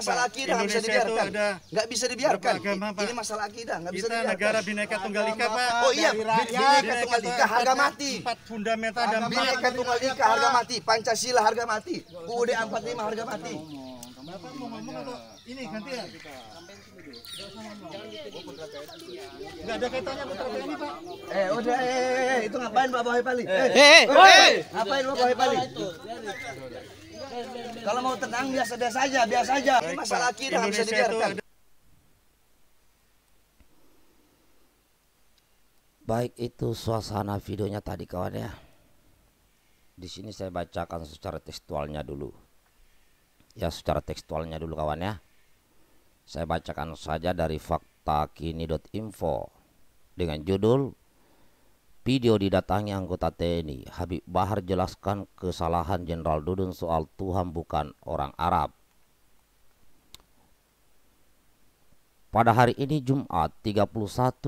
masalah akidah nggak bisa dibiarkan. Nggak bisa dibiarkan. Agama, Pak. Ini masalah akidah nggak bisa dibiarkan. negara bineka tunggal ika Pak. Oh iya, bineka tunggal ika harga mati. Empat fundamental dan bineka tunggal ika harga mati. Pancasila harga mati. UUD lima harga mati. Bapak mau ngomong atau ini ganti ya? Enggak ada kaitannya putra TNI, Pak. Eh, udah oh, eh, eh, eh, eh, itu ngapain Pak Boy Pali? Eh, eh, ngapain Pak Boy Pali? Kalau mau tenang biasa-biasa saja, biasa saja. Ini masalah kita harus dibiarkan. Baik itu suasana videonya tadi kawan ya. Di sini saya bacakan secara tekstualnya dulu. Ya secara tekstualnya dulu kawan ya. Saya bacakan saja dari faktakini.info dengan judul Video didatangi anggota TNI, Habib Bahar jelaskan kesalahan Jenderal Dudung soal Tuhan bukan orang Arab. Pada hari ini Jumat 31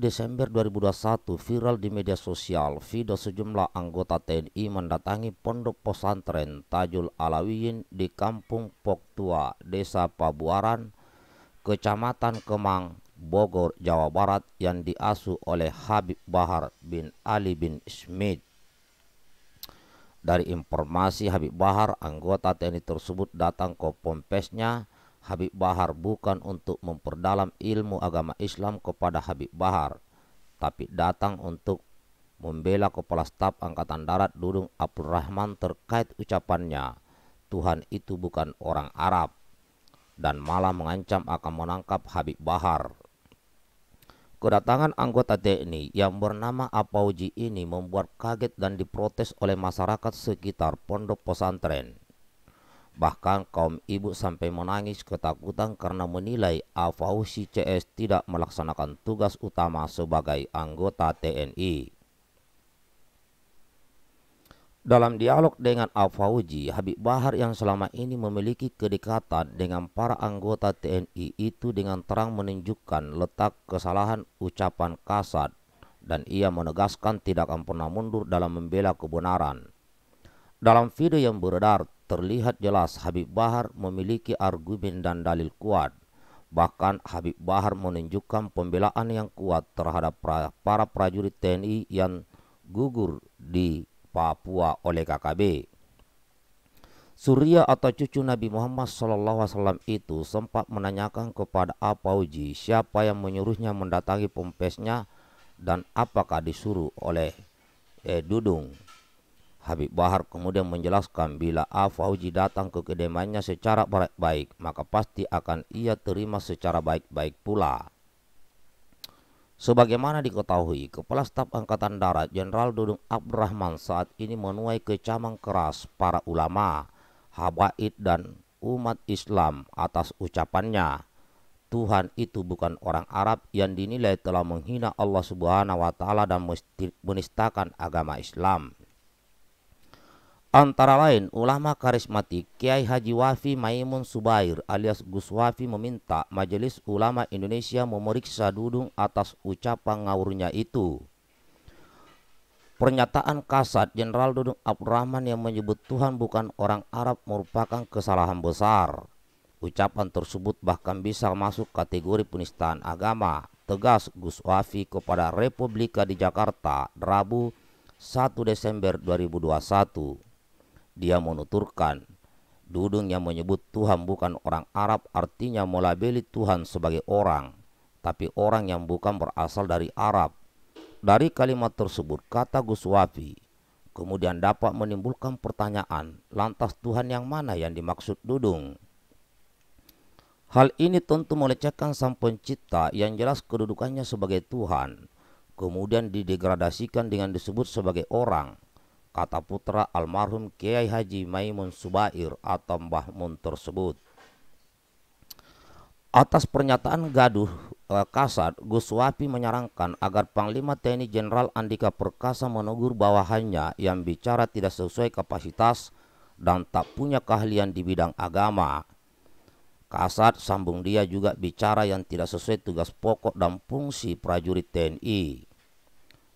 Desember 2021 viral di media sosial video sejumlah anggota TNI mendatangi pondok pesantren Tajul Alawiyin di Kampung Poktua, Desa Pabuaran, Kecamatan Kemang, Bogor, Jawa Barat yang diasuh oleh Habib Bahar bin Ali bin Smith. Dari informasi Habib Bahar, anggota TNI tersebut datang ke pompesnya. Habib Bahar bukan untuk memperdalam ilmu agama Islam kepada Habib Bahar, tapi datang untuk membela Kepala Staf Angkatan Darat Dudung Abdul Rahman terkait ucapannya, Tuhan itu bukan orang Arab, dan malah mengancam akan menangkap Habib Bahar. Kedatangan anggota TNI yang bernama Apauji ini membuat kaget dan diprotes oleh masyarakat sekitar pondok pesantren. Bahkan kaum ibu sampai menangis ketakutan karena menilai Afausi CS tidak melaksanakan tugas utama sebagai anggota TNI. Dalam dialog dengan Al-Fauji, Habib Bahar yang selama ini memiliki kedekatan dengan para anggota TNI itu dengan terang menunjukkan letak kesalahan ucapan kasat dan ia menegaskan tidak akan pernah mundur dalam membela kebenaran. Dalam video yang beredar terlihat jelas Habib Bahar memiliki argumen dan dalil kuat. Bahkan Habib Bahar menunjukkan pembelaan yang kuat terhadap para prajurit TNI yang gugur di Papua oleh KKB. Surya atau cucu Nabi Muhammad SAW itu sempat menanyakan kepada Apauji siapa yang menyuruhnya mendatangi pompesnya dan apakah disuruh oleh eh, Dudung. Habib Bahar kemudian menjelaskan bila Apauji datang ke kediamannya secara baik-baik, maka pasti akan ia terima secara baik-baik pula. Sebagaimana diketahui, Kepala Staf Angkatan Darat Jenderal Dudung Abdurrahman saat ini menuai kecaman keras para ulama, habaib dan umat Islam atas ucapannya. Tuhan itu bukan orang Arab yang dinilai telah menghina Allah Subhanahu wa taala dan menistakan agama Islam. Antara lain, ulama karismatik Kiai Haji Wafi Maimun Subair alias Gus Wafi meminta Majelis Ulama Indonesia memeriksa Dudung atas ucapan ngawurnya itu. Pernyataan kasat Jenderal Dudung Abdurrahman yang menyebut Tuhan bukan orang Arab merupakan kesalahan besar. Ucapan tersebut bahkan bisa masuk kategori penistaan agama, tegas Gus Wafi kepada Republika di Jakarta, Rabu 1 Desember 2021. Dia menuturkan, Dudung yang menyebut Tuhan bukan orang Arab artinya melabeli Tuhan sebagai orang, tapi orang yang bukan berasal dari Arab. Dari kalimat tersebut, kata Guswafi, kemudian dapat menimbulkan pertanyaan, lantas Tuhan yang mana yang dimaksud Dudung? Hal ini tentu melecehkan sang pencipta yang jelas kedudukannya sebagai Tuhan, kemudian didegradasikan dengan disebut sebagai orang kata putra almarhum Kiai Haji Maimun Subair atau Mbah Mun tersebut. Atas pernyataan gaduh eh, Kasat, Wapi menyarankan agar Panglima TNI Jenderal Andika Perkasa menegur bawahannya yang bicara tidak sesuai kapasitas dan tak punya keahlian di bidang agama. Kasat sambung dia juga bicara yang tidak sesuai tugas pokok dan fungsi prajurit TNI.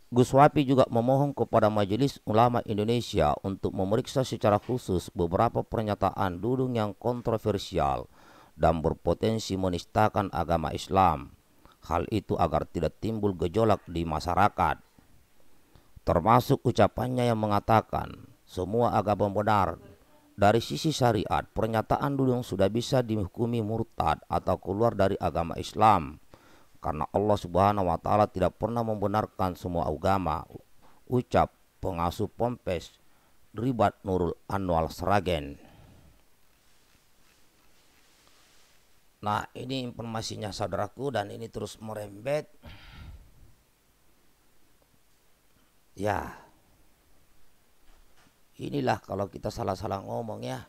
Gus Wapi juga memohon kepada Majelis Ulama Indonesia untuk memeriksa secara khusus beberapa pernyataan Dudung yang kontroversial dan berpotensi menistakan agama Islam. Hal itu agar tidak timbul gejolak di masyarakat. Termasuk ucapannya yang mengatakan, semua agama benar. Dari sisi syariat, pernyataan Dudung sudah bisa dihukumi murtad atau keluar dari agama Islam karena Allah Subhanahu wa taala tidak pernah membenarkan semua agama. Ucap pengasuh Pompes Ribat Nurul Anwar Seragen. Nah, ini informasinya saudaraku dan ini terus merembet. Ya. Inilah kalau kita salah-salah ngomong ya.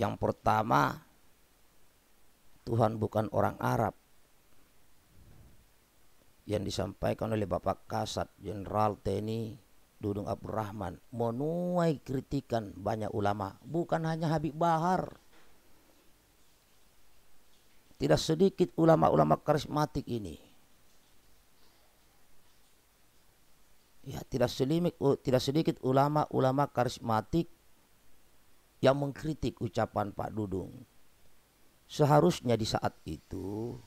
Yang pertama, Tuhan bukan orang Arab yang disampaikan oleh Bapak Kasat Jenderal TNI Dudung Abdurrahman menuai kritikan banyak ulama bukan hanya Habib Bahar tidak sedikit ulama-ulama karismatik ini ya tidak sedikit tidak sedikit ulama-ulama karismatik yang mengkritik ucapan Pak Dudung seharusnya di saat itu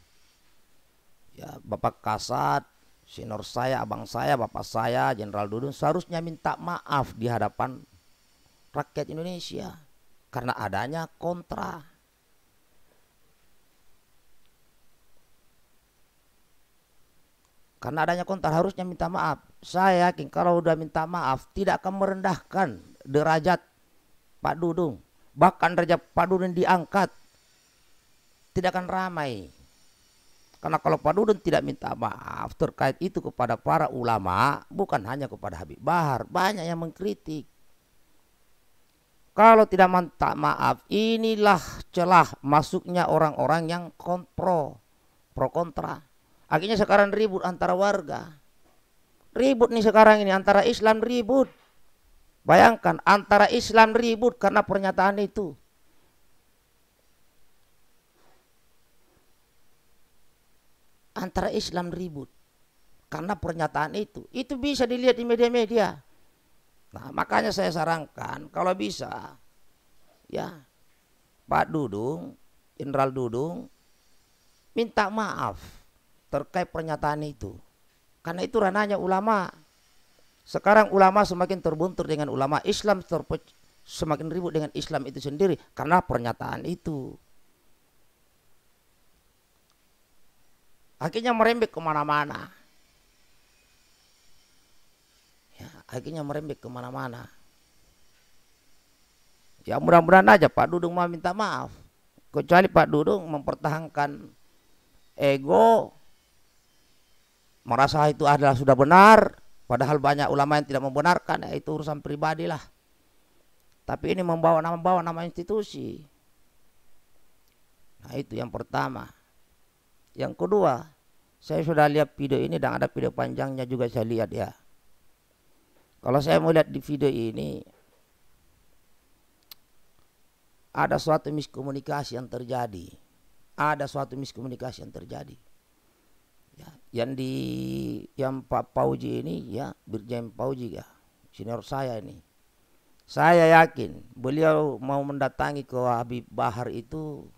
ya Bapak Kasat, senior saya, abang saya, bapak saya, Jenderal Dudung seharusnya minta maaf di hadapan rakyat Indonesia karena adanya kontra. Karena adanya kontra harusnya minta maaf. Saya yakin kalau sudah minta maaf tidak akan merendahkan derajat Pak Dudung. Bahkan derajat Pak Dudung diangkat tidak akan ramai. Karena kalau Pak Dudun tidak minta maaf terkait itu kepada para ulama, bukan hanya kepada Habib Bahar, banyak yang mengkritik. Kalau tidak minta maaf, inilah celah masuknya orang-orang yang konpro, pro kontra. Akhirnya sekarang ribut antara warga. Ribut nih sekarang ini antara Islam ribut. Bayangkan antara Islam ribut karena pernyataan itu. antara Islam ribut karena pernyataan itu. Itu bisa dilihat di media-media. Nah, makanya saya sarankan kalau bisa ya Pak Dudung, Jenderal Dudung minta maaf terkait pernyataan itu. Karena itu ranahnya ulama. Sekarang ulama semakin terbuntur dengan ulama Islam terpecah semakin ribut dengan Islam itu sendiri karena pernyataan itu. Akhirnya merembek kemana-mana. Ya, akhirnya merembek kemana-mana. Ya mudah-mudahan aja Pak Dudung mau minta maaf. Kecuali Pak Dudung mempertahankan ego, merasa itu adalah sudah benar, padahal banyak ulama yang tidak membenarkan, ya itu urusan pribadi lah. Tapi ini membawa nama-bawa nama institusi. Nah itu yang pertama. Yang kedua, saya sudah lihat video ini dan ada video panjangnya juga saya lihat ya. Kalau saya melihat di video ini, ada suatu miskomunikasi yang terjadi. Ada suatu miskomunikasi yang terjadi. Ya, yang di yang Pak Pauji ini ya, Birjen Pauji ya, senior saya ini. Saya yakin beliau mau mendatangi ke Habib Bahar itu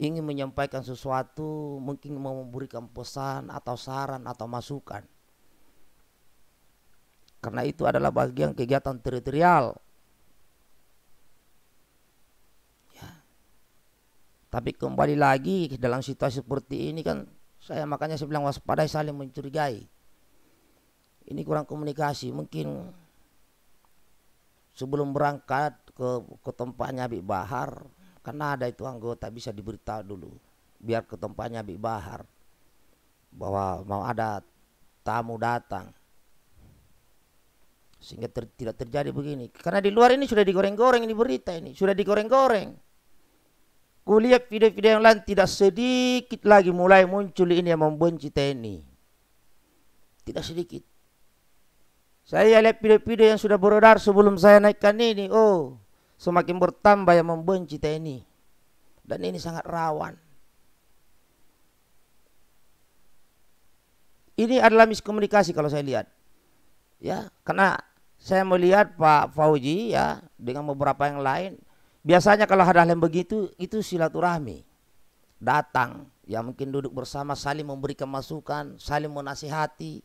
ingin menyampaikan sesuatu, mungkin mau memberikan pesan atau saran atau masukan. Karena itu adalah bagian kegiatan teritorial. Ya. Tapi kembali lagi dalam situasi seperti ini kan saya makanya saya bilang waspada saling mencurigai. Ini kurang komunikasi, mungkin sebelum berangkat ke ke tempatnya Habib Bahar karena ada itu anggota bisa diberitahu dulu biar ke tempatnya Bik Bahar bahwa mau ada tamu datang sehingga ter, tidak terjadi begini karena di luar ini sudah digoreng-goreng ini berita ini sudah digoreng-goreng kulihat video-video yang lain tidak sedikit lagi mulai muncul ini yang membenci TNI tidak sedikit saya lihat video-video yang sudah beredar sebelum saya naikkan ini oh semakin bertambah yang membenci TNI. Dan ini sangat rawan. Ini adalah miskomunikasi kalau saya lihat. Ya, karena saya melihat Pak Fauji ya dengan beberapa yang lain biasanya kalau ada hal yang begitu itu silaturahmi. Datang ya mungkin duduk bersama saling memberikan masukan, saling menasihati.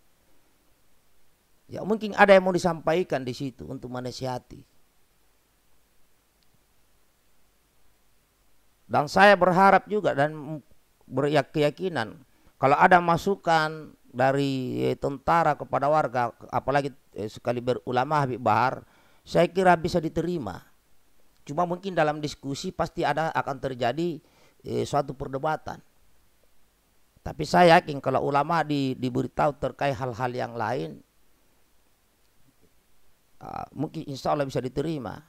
Ya mungkin ada yang mau disampaikan di situ untuk menasihati. Dan saya berharap juga dan berkeyakinan kalau ada masukan dari eh, tentara kepada warga, apalagi eh, sekali berulama Habib Bahar, saya kira bisa diterima. Cuma mungkin dalam diskusi pasti ada akan terjadi eh, suatu perdebatan. Tapi saya yakin kalau ulama di, diberitahu terkait hal-hal yang lain, uh, mungkin insya Allah bisa diterima.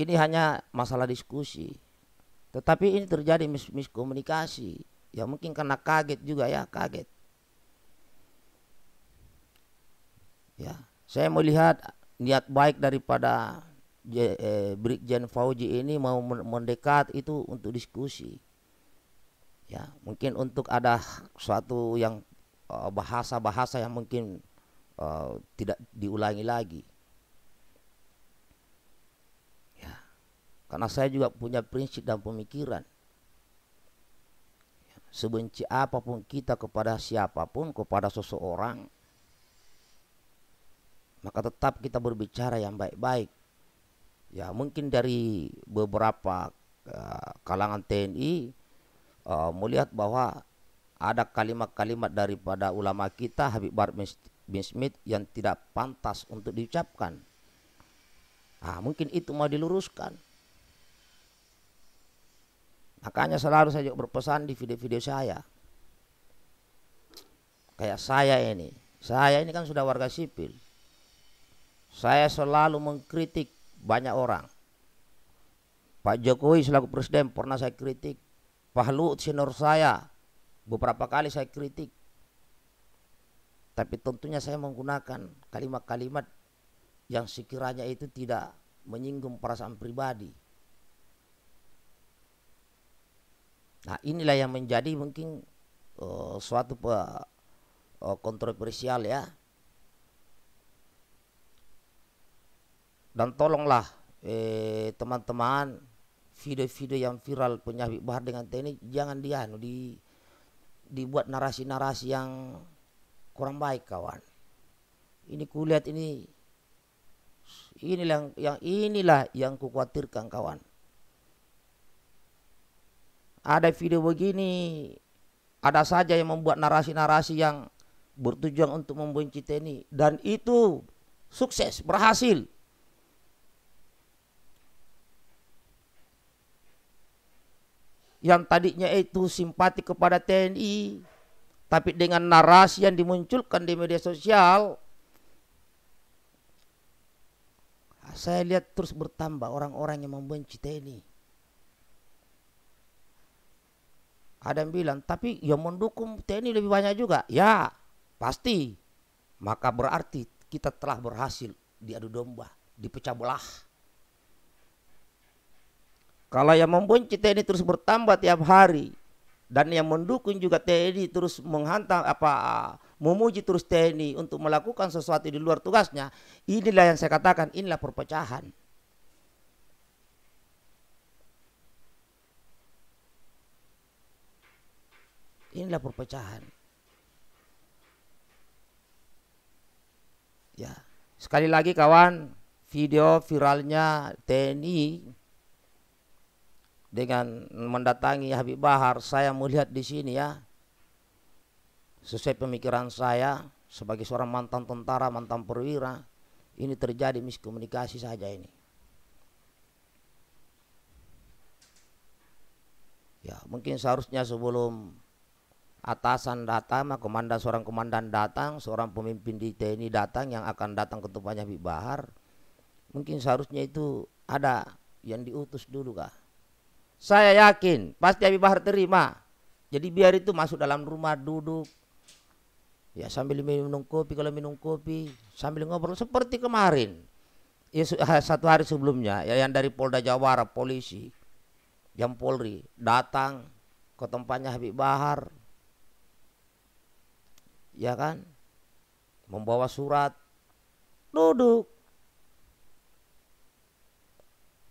Ini hanya masalah diskusi. Tetapi ini terjadi mis miskomunikasi. Ya mungkin karena kaget juga ya, kaget. Ya, saya melihat niat baik daripada eh, Brigjen Fauji ini mau mendekat itu untuk diskusi. Ya, mungkin untuk ada suatu yang eh, bahasa-bahasa uh, yang mungkin uh, tidak diulangi lagi. Karena saya juga punya prinsip dan pemikiran. Sebenci apapun kita kepada siapapun, kepada seseorang, maka tetap kita berbicara yang baik-baik. Ya mungkin dari beberapa eh, kalangan TNI uh, eh, melihat bahwa ada kalimat-kalimat daripada ulama kita Habib Bar bin Smith yang tidak pantas untuk diucapkan. Nah, mungkin itu mau diluruskan. Makanya selalu saya juga berpesan di video-video saya. Kayak saya ini. Saya ini kan sudah warga sipil. Saya selalu mengkritik banyak orang. Pak Jokowi selaku presiden pernah saya kritik. Pak Luhut senior saya beberapa kali saya kritik. Tapi tentunya saya menggunakan kalimat-kalimat yang sekiranya itu tidak menyinggung perasaan pribadi. Nah inilah yang menjadi mungkin uh, suatu uh, kontroversial ya. Dan tolonglah eh, teman-teman eh, video-video yang viral penyakit bahar dengan teknik jangan dia anu, di dibuat narasi-narasi yang kurang baik kawan. Ini kulihat ini inilah yang, yang inilah yang kukhawatirkan kawan ada video begini, ada saja yang membuat narasi-narasi yang bertujuan untuk membenci TNI dan itu sukses, berhasil. Yang tadinya itu simpati kepada TNI, tapi dengan narasi yang dimunculkan di media sosial, saya lihat terus bertambah orang-orang yang membenci TNI. Ada yang bilang, tapi yang mendukung TNI lebih banyak juga. Ya, pasti. Maka berarti kita telah berhasil diadu domba, dipecah belah. Kalau yang membenci TNI terus bertambah tiap hari dan yang mendukung juga TNI terus menghantam apa memuji terus TNI untuk melakukan sesuatu di luar tugasnya, inilah yang saya katakan inilah perpecahan. Inilah perpecahan. Ya, sekali lagi kawan, video viralnya TNI dengan mendatangi Habib Bahar, saya melihat di sini ya, sesuai pemikiran saya sebagai seorang mantan tentara, mantan perwira, ini terjadi miskomunikasi saja ini. Ya, mungkin seharusnya sebelum atasan datang, komandan seorang komandan datang, seorang pemimpin di TNI datang yang akan datang ke tempatnya Habib Bahar, mungkin seharusnya itu ada yang diutus dulu kah? Saya yakin pasti Habib Bahar terima. Jadi biar itu masuk dalam rumah duduk, ya sambil minum kopi kalau minum kopi sambil ngobrol seperti kemarin ya satu hari sebelumnya ya yang dari Polda Jawara polisi yang Polri datang ke tempatnya Habib Bahar ya kan membawa surat duduk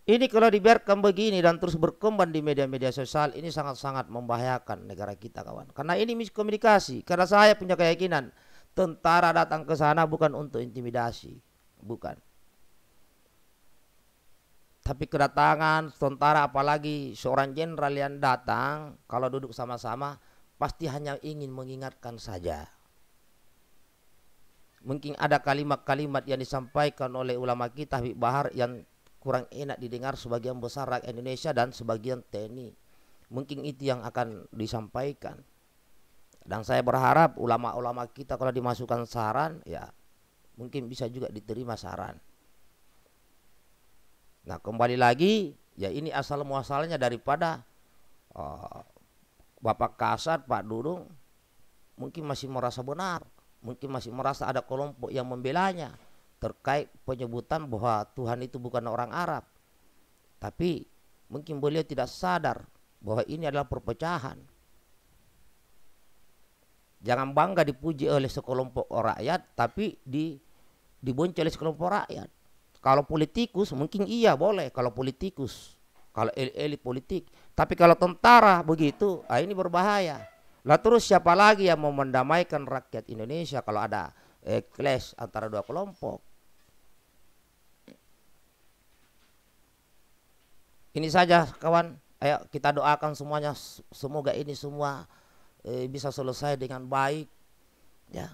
ini kalau dibiarkan begini dan terus berkembang di media-media sosial ini sangat-sangat membahayakan negara kita kawan. Karena ini miskomunikasi. Karena saya punya keyakinan tentara datang ke sana bukan untuk intimidasi, bukan. Tapi kedatangan tentara apalagi seorang jenderal yang datang kalau duduk sama-sama pasti hanya ingin mengingatkan saja mungkin ada kalimat-kalimat yang disampaikan oleh ulama kita Habib Bahar yang kurang enak didengar sebagian besar rakyat Indonesia dan sebagian TNI. Mungkin itu yang akan disampaikan. Dan saya berharap ulama-ulama kita kalau dimasukkan saran ya mungkin bisa juga diterima saran. Nah, kembali lagi ya ini asal muasalnya daripada uh, Bapak Kasat, Pak Dudung mungkin masih merasa benar mungkin masih merasa ada kelompok yang membelanya terkait penyebutan bahwa Tuhan itu bukan orang Arab. Tapi mungkin beliau tidak sadar bahwa ini adalah perpecahan. Jangan bangga dipuji oleh sekelompok rakyat, tapi di dibenci oleh sekelompok rakyat. Kalau politikus mungkin iya boleh kalau politikus, kalau elit, elit politik. Tapi kalau tentara begitu, ah ini berbahaya. Lah terus siapa lagi yang mau mendamaikan rakyat Indonesia kalau ada eh, clash antara dua kelompok? Ini saja kawan, ayo kita doakan semuanya semoga ini semua eh, bisa selesai dengan baik ya.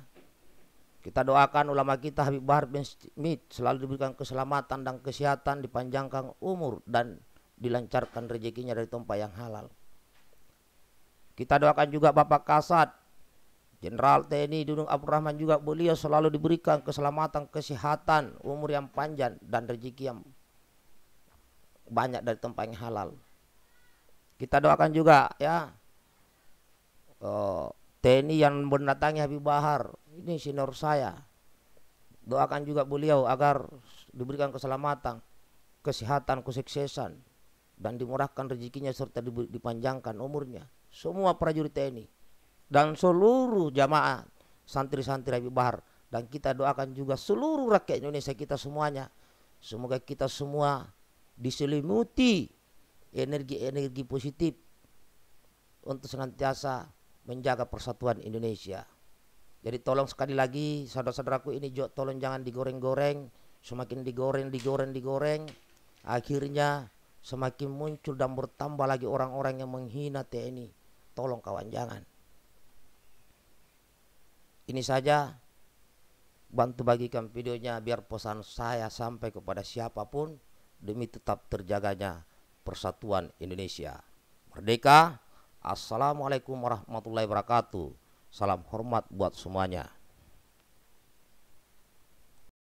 Kita doakan ulama kita Habib Bahar bin Smith selalu diberikan keselamatan dan kesehatan, dipanjangkan umur dan dilancarkan rezekinya dari tempat yang halal. Kita doakan juga Bapak Kasat, Jenderal TNI Dudung Abdurrahman juga beliau selalu diberikan keselamatan, kesehatan, umur yang panjang dan rezeki yang banyak dari tempat yang halal. Kita doakan juga ya oh, eh, TNI yang mendatangi Habib Bahar, ini senior saya. Doakan juga beliau agar diberikan keselamatan, kesehatan, kesuksesan dan dimurahkan rezekinya serta dipanjangkan umurnya semua prajurit TNI dan seluruh jamaah santri-santri Habib Bahar dan kita doakan juga seluruh rakyat Indonesia kita semuanya semoga kita semua diselimuti energi-energi positif untuk senantiasa menjaga persatuan Indonesia. Jadi tolong sekali lagi saudara-saudaraku ini tolong jangan digoreng-goreng, semakin digoreng, digoreng, digoreng, akhirnya semakin muncul dan bertambah lagi orang-orang yang menghina TNI, Tolong kawan jangan. Ini saja bantu bagikan videonya biar pesan saya sampai kepada siapapun demi tetap terjaganya persatuan Indonesia. Merdeka. Assalamualaikum warahmatullahi wabarakatuh. Salam hormat buat semuanya.